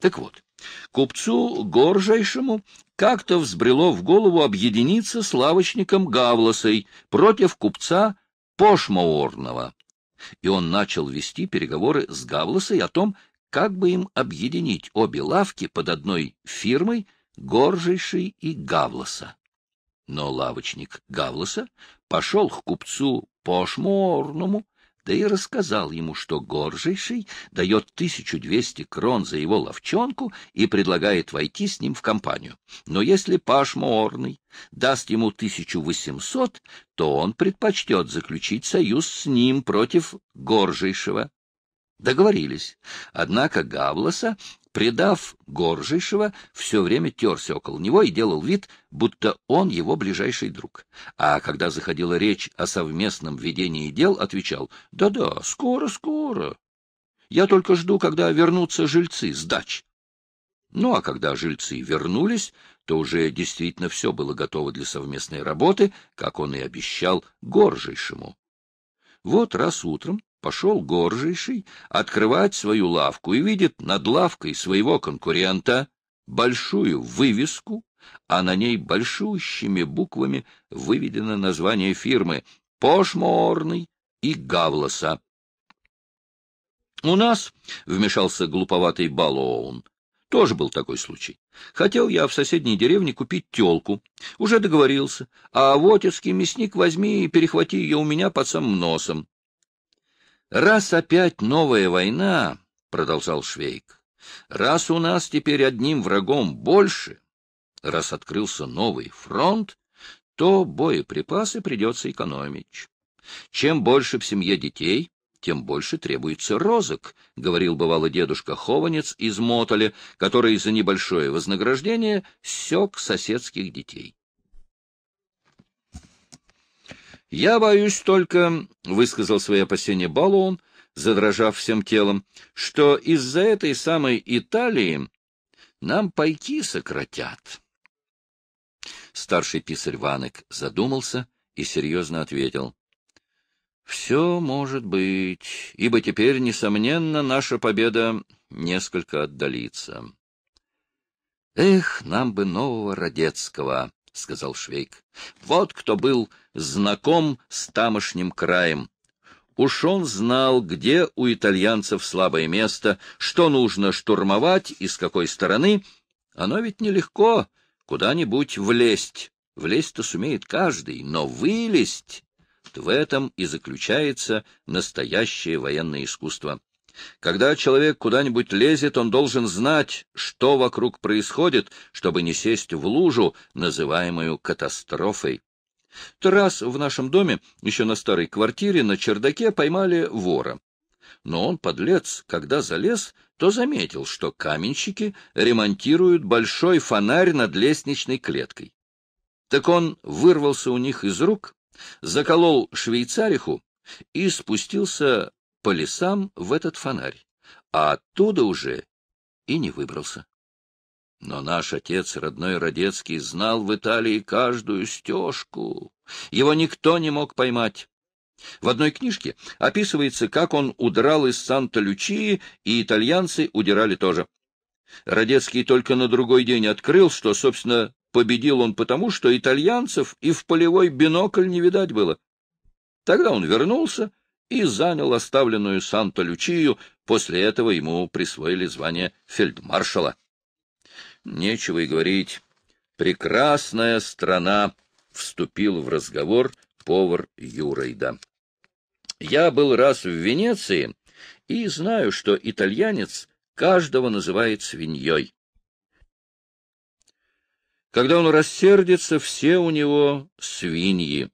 Так вот, купцу Горжайшему как-то взбрело в голову объединиться с лавочником Гавласой против купца Пошмаурного. И он начал вести переговоры с Гавласой о том, как бы им объединить обе лавки под одной фирмой — Горжейший и Гавлоса. Но лавочник Гавлоса пошел к купцу Пошморному, да и рассказал ему, что Горжейший дает 1200 крон за его ловчонку и предлагает войти с ним в компанию. Но если Паш даст ему 1800, то он предпочтет заключить союз с ним против Горжейшего. Договорились. Однако Гавлоса, предав Горжейшего, все время терся около него и делал вид, будто он его ближайший друг. А когда заходила речь о совместном ведении дел, отвечал «Да-да, скоро-скоро. Я только жду, когда вернутся жильцы с дач». Ну а когда жильцы вернулись, то уже действительно все было готово для совместной работы, как он и обещал Горжейшему. Вот раз утром Пошел горжейший открывать свою лавку и видит над лавкой своего конкурента большую вывеску, а на ней большущими буквами выведено название фирмы «Пошморный» и «Гавлоса». «У нас», — вмешался глуповатый Балоун, — «тоже был такой случай. Хотел я в соседней деревне купить телку. Уже договорился. А вотецкий мясник возьми и перехвати ее у меня под самым носом. Раз опять новая война, — продолжал Швейк, — раз у нас теперь одним врагом больше, раз открылся новый фронт, то боеприпасы придется экономить. Чем больше в семье детей, тем больше требуется розок, — говорил бывало дедушка Хованец из Мотоля, который за небольшое вознаграждение сёк соседских детей. «Я боюсь только», — высказал свои опасения Баллоун, задрожав всем телом, «что из-за этой самой Италии нам пайки сократят». Старший писарь Ванек задумался и серьезно ответил. «Все может быть, ибо теперь, несомненно, наша победа несколько отдалится». «Эх, нам бы нового Родецкого!» — сказал Швейк. — Вот кто был знаком с тамошним краем. Уж он знал, где у итальянцев слабое место, что нужно штурмовать и с какой стороны. Оно ведь нелегко куда-нибудь влезть. Влезть-то сумеет каждый, но вылезть... В этом и заключается настоящее военное искусство. Когда человек куда-нибудь лезет, он должен знать, что вокруг происходит, чтобы не сесть в лужу, называемую катастрофой. То раз в нашем доме, еще на старой квартире, на чердаке поймали вора. Но он, подлец, когда залез, то заметил, что каменщики ремонтируют большой фонарь над лестничной клеткой. Так он вырвался у них из рук, заколол швейцариху и спустился по лесам в этот фонарь, а оттуда уже и не выбрался. Но наш отец, родной Родецкий, знал в Италии каждую стежку. Его никто не мог поймать. В одной книжке описывается, как он удрал из Санта-Лючии, и итальянцы удирали тоже. Родецкий только на другой день открыл, что, собственно, победил он потому, что итальянцев и в полевой бинокль не видать было. Тогда он вернулся и занял оставленную Санта-Лючию, после этого ему присвоили звание фельдмаршала. Нечего и говорить. Прекрасная страна, — вступил в разговор повар Юрайда. Я был раз в Венеции и знаю, что итальянец каждого называет свиньей. Когда он рассердится, все у него свиньи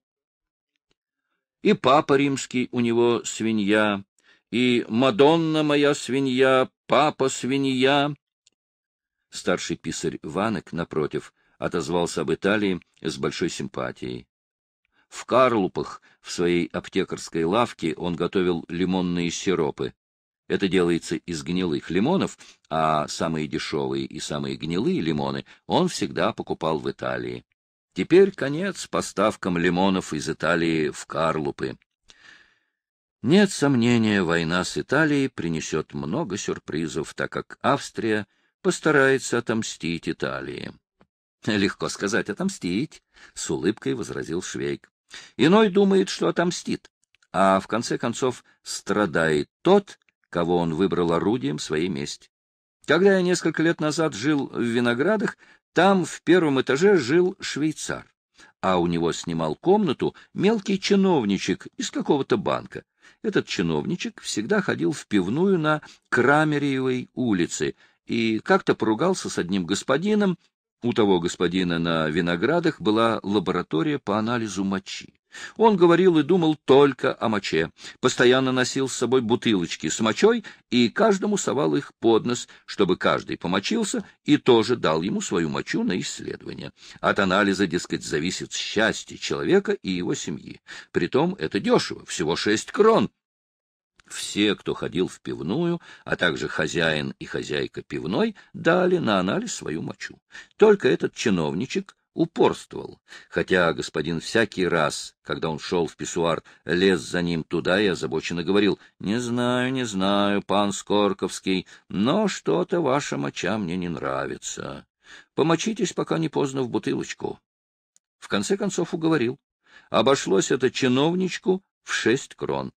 и папа римский у него свинья, и Мадонна моя свинья, папа свинья. Старший писарь Ванек, напротив, отозвался об Италии с большой симпатией. В Карлупах, в своей аптекарской лавке, он готовил лимонные сиропы. Это делается из гнилых лимонов, а самые дешевые и самые гнилые лимоны он всегда покупал в Италии. Теперь конец поставкам лимонов из Италии в Карлупы. Нет сомнения, война с Италией принесет много сюрпризов, так как Австрия постарается отомстить Италии. Легко сказать «отомстить», — с улыбкой возразил Швейк. Иной думает, что отомстит, а в конце концов страдает тот, кого он выбрал орудием своей мести. Когда я несколько лет назад жил в Виноградах, там в первом этаже жил швейцар, а у него снимал комнату мелкий чиновничек из какого-то банка. Этот чиновничек всегда ходил в пивную на Крамеревой улице и как-то поругался с одним господином, у того господина на виноградах была лаборатория по анализу мочи. Он говорил и думал только о моче, постоянно носил с собой бутылочки с мочой и каждому совал их под нос, чтобы каждый помочился и тоже дал ему свою мочу на исследование. От анализа, дескать, зависит счастье человека и его семьи. Притом это дешево, всего шесть крон, все, кто ходил в пивную, а также хозяин и хозяйка пивной, дали на анализ свою мочу. Только этот чиновничек упорствовал, хотя господин всякий раз, когда он шел в писсуар, лез за ним туда и озабоченно говорил, «Не знаю, не знаю, пан Скорковский, но что-то ваша моча мне не нравится. Помочитесь, пока не поздно, в бутылочку». В конце концов уговорил. Обошлось это чиновничку в шесть крон.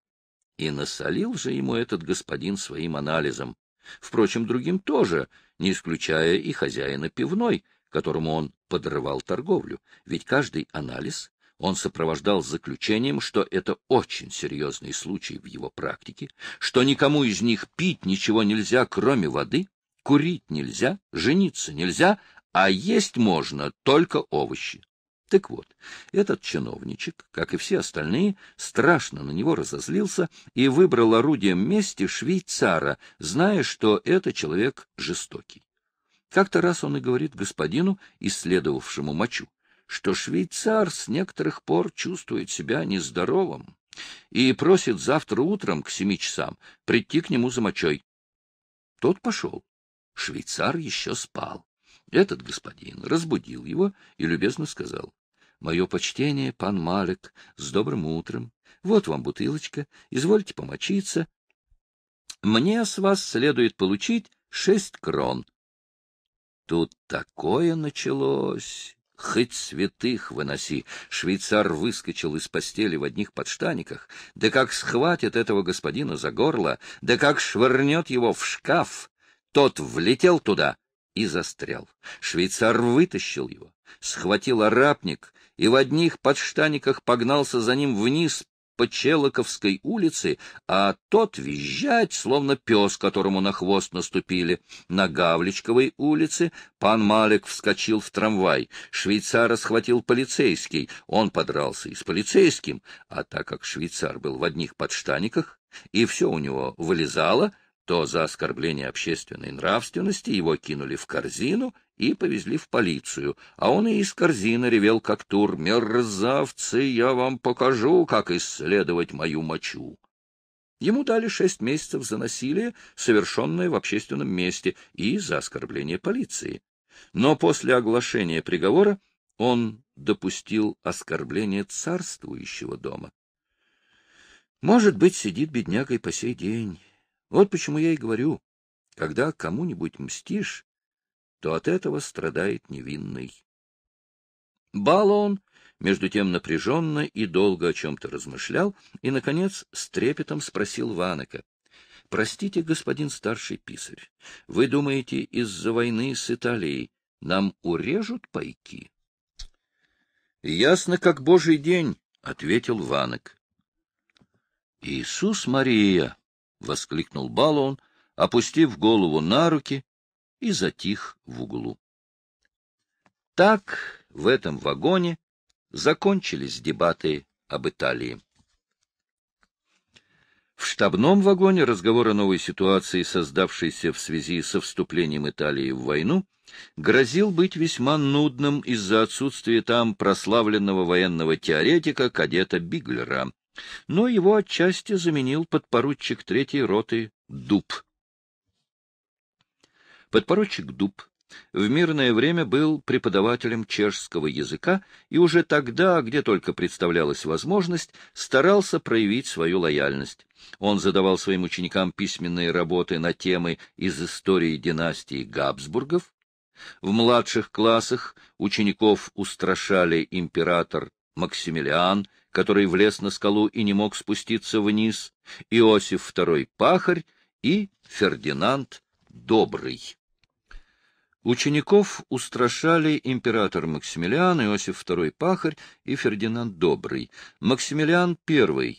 И насолил же ему этот господин своим анализом. Впрочем, другим тоже, не исключая и хозяина пивной, которому он подрывал торговлю, ведь каждый анализ он сопровождал заключением, что это очень серьезный случай в его практике, что никому из них пить ничего нельзя, кроме воды, курить нельзя, жениться нельзя, а есть можно только овощи. Так вот, этот чиновничек, как и все остальные, страшно на него разозлился и выбрал орудием мести швейцара, зная, что это человек жестокий. Как-то раз он и говорит господину, исследовавшему мочу, что швейцар с некоторых пор чувствует себя нездоровым и просит завтра утром к семи часам прийти к нему за мочой. Тот пошел. Швейцар еще спал. Этот господин разбудил его и любезно сказал, Мое почтение, пан Малик, с добрым утром. Вот вам бутылочка, извольте помочиться. Мне с вас следует получить шесть крон. Тут такое началось. Хоть святых выноси. Швейцар выскочил из постели в одних подштаниках. Да как схватит этого господина за горло, да как швырнет его в шкаф. Тот влетел туда и застрял. Швейцар вытащил его, схватил арапник и в одних подштаниках погнался за ним вниз по Челоковской улице, а тот визжать, словно пес, которому на хвост наступили. На Гавличковой улице пан Малик вскочил в трамвай, швейцара схватил полицейский, он подрался и с полицейским, а так как швейцар был в одних подштаниках, и все у него вылезало, то за оскорбление общественной нравственности его кинули в корзину и повезли в полицию, а он и из корзины ревел как тур. «Мерзавцы, я вам покажу, как исследовать мою мочу!» Ему дали шесть месяцев за насилие, совершенное в общественном месте, и за оскорбление полиции. Но после оглашения приговора он допустил оскорбление царствующего дома. Может быть, сидит бедняга и по сей день. Вот почему я и говорю, когда кому-нибудь мстишь, то от этого страдает невинный. Балон между тем напряженно и долго о чем-то размышлял и, наконец, с трепетом спросил Ванека. — Простите, господин старший писарь, вы думаете, из-за войны с Италией нам урежут пайки? — Ясно, как божий день, — ответил Ванек. — Иисус Мария! — воскликнул Балон, опустив голову на руки и затих в углу. Так в этом вагоне закончились дебаты об Италии. В штабном вагоне разговор о новой ситуации, создавшейся в связи со вступлением Италии в войну, грозил быть весьма нудным из-за отсутствия там прославленного военного теоретика кадета Биглера, но его отчасти заменил подпоручик третьей роты Дуб. Подпоручик Дуб в мирное время был преподавателем чешского языка и уже тогда, где только представлялась возможность, старался проявить свою лояльность. Он задавал своим ученикам письменные работы на темы из истории династии Габсбургов. В младших классах учеников устрашали император Максимилиан, который влез на скалу и не мог спуститься вниз, Иосиф II Пахарь и Фердинанд Добрый. Учеников устрашали император Максимилиан, Иосиф II Пахарь и Фердинанд Добрый. Максимилиан I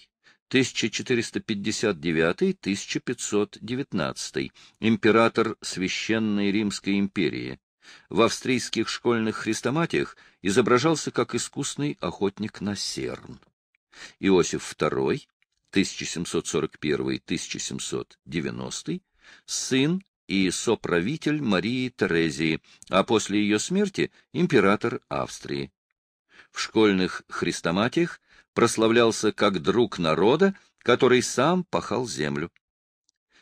1459-1519, император Священной Римской империи. В австрийских школьных хрестоматиях изображался как искусный охотник на серн. Иосиф II 1741-1790, сын и соправитель Марии Терезии, а после ее смерти император Австрии. В школьных хрестоматиях прославлялся как друг народа, который сам пахал землю.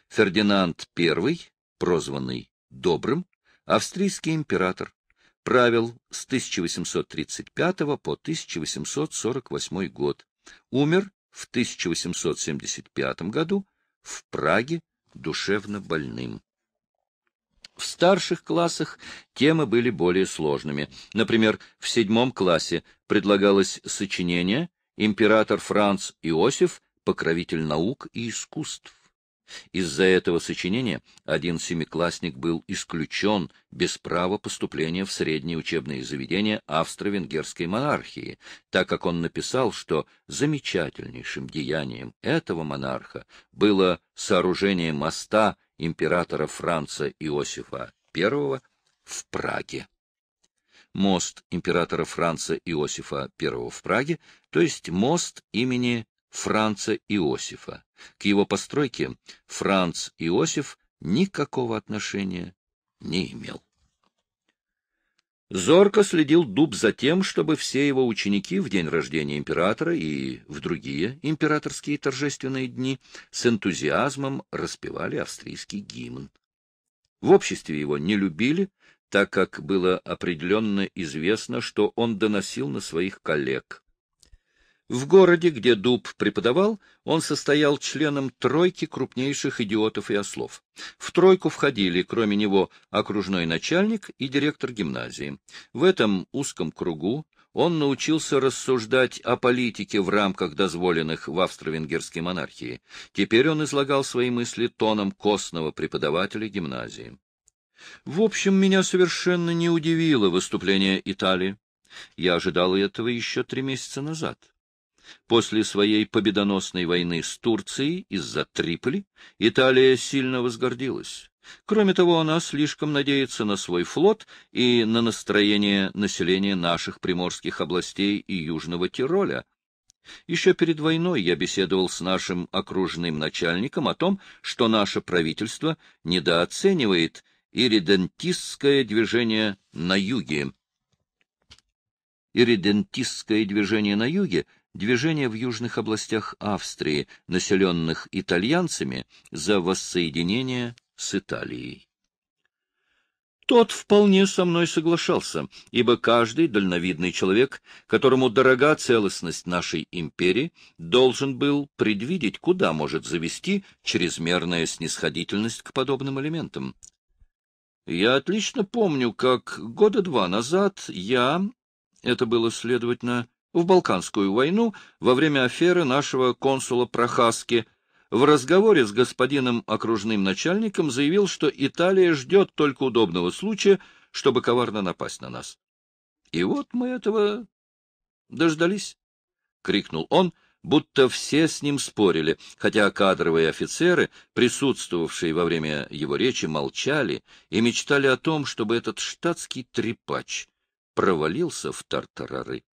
Фердинанд I, прозванный Добрым, австрийский император, правил с 1835 по 1848 год, умер в 1875 году в Праге душевно больным. В старших классах темы были более сложными. Например, в седьмом классе предлагалось сочинение «Император Франц Иосиф, покровитель наук и искусств». Из-за этого сочинения один семиклассник был исключен без права поступления в средние учебные заведения австро-венгерской монархии, так как он написал, что замечательнейшим деянием этого монарха было сооружение моста – императора Франца Иосифа I в Праге. Мост императора Франца Иосифа I в Праге, то есть мост имени Франца Иосифа. К его постройке Франц Иосиф никакого отношения не имел. Зорко следил Дуб за тем, чтобы все его ученики в день рождения императора и в другие императорские торжественные дни с энтузиазмом распевали австрийский гимн. В обществе его не любили, так как было определенно известно, что он доносил на своих коллег. В городе, где Дуб преподавал, он состоял членом тройки крупнейших идиотов и ослов. В тройку входили, кроме него, окружной начальник и директор гимназии. В этом узком кругу он научился рассуждать о политике в рамках дозволенных в австро-венгерской монархии. Теперь он излагал свои мысли тоном костного преподавателя гимназии. В общем, меня совершенно не удивило выступление Италии. Я ожидал этого еще три месяца назад. После своей победоносной войны с Турцией из-за Триполи Италия сильно возгордилась. Кроме того, она слишком надеется на свой флот и на настроение населения наших приморских областей и Южного Тироля. Еще перед войной я беседовал с нашим окружным начальником о том, что наше правительство недооценивает иридентистское движение на юге. Иридентистское движение на юге Движение в южных областях Австрии, населенных итальянцами, за воссоединение с Италией. Тот вполне со мной соглашался, ибо каждый дальновидный человек, которому дорога целостность нашей империи, должен был предвидеть, куда может завести чрезмерная снисходительность к подобным элементам. Я отлично помню, как года два назад я, это было, следовательно, в Балканскую войну во время аферы нашего консула Прохаски. В разговоре с господином окружным начальником заявил, что Италия ждет только удобного случая, чтобы коварно напасть на нас. И вот мы этого дождались, — крикнул он, будто все с ним спорили, хотя кадровые офицеры, присутствовавшие во время его речи, молчали и мечтали о том, чтобы этот штатский трепач провалился в тартарары.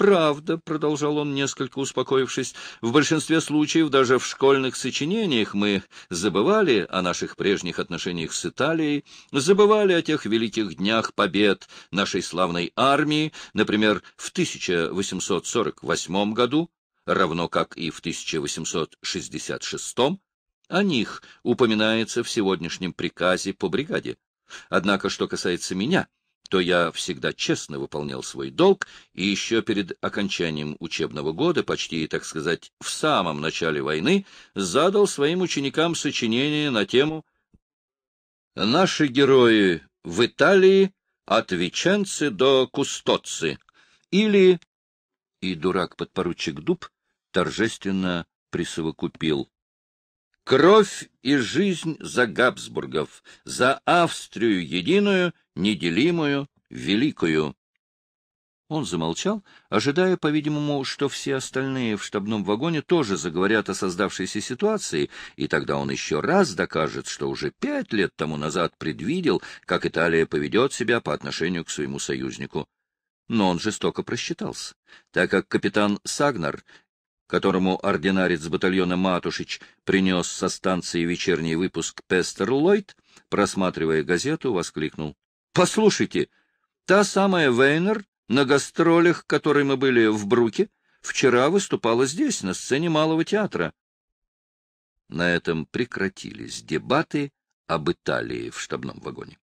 Правда, — продолжал он, несколько успокоившись, — в большинстве случаев даже в школьных сочинениях мы забывали о наших прежних отношениях с Италией, забывали о тех великих днях побед нашей славной армии, например, в 1848 году, равно как и в 1866, о них упоминается в сегодняшнем приказе по бригаде. Однако, что касается меня, — то я всегда честно выполнял свой долг, и еще перед окончанием учебного года, почти, так сказать, в самом начале войны, задал своим ученикам сочинение на тему «Наши герои в Италии от Веченцы до Кустоцы» или и дурак-подпоручик Дуб торжественно присовокупил. Кровь и жизнь за Габсбургов, за Австрию единую неделимую, великую. Он замолчал, ожидая, по-видимому, что все остальные в штабном вагоне тоже заговорят о создавшейся ситуации, и тогда он еще раз докажет, что уже пять лет тому назад предвидел, как Италия поведет себя по отношению к своему союзнику. Но он жестоко просчитался, так как капитан Сагнар, которому ординарец батальона Матушич принес со станции вечерний выпуск «Пестер Ллойд», просматривая газету, воскликнул. Послушайте, та самая Вейнер на гастролях, которой мы были в Бруке, вчера выступала здесь, на сцене Малого театра. На этом прекратились дебаты об Италии в штабном вагоне.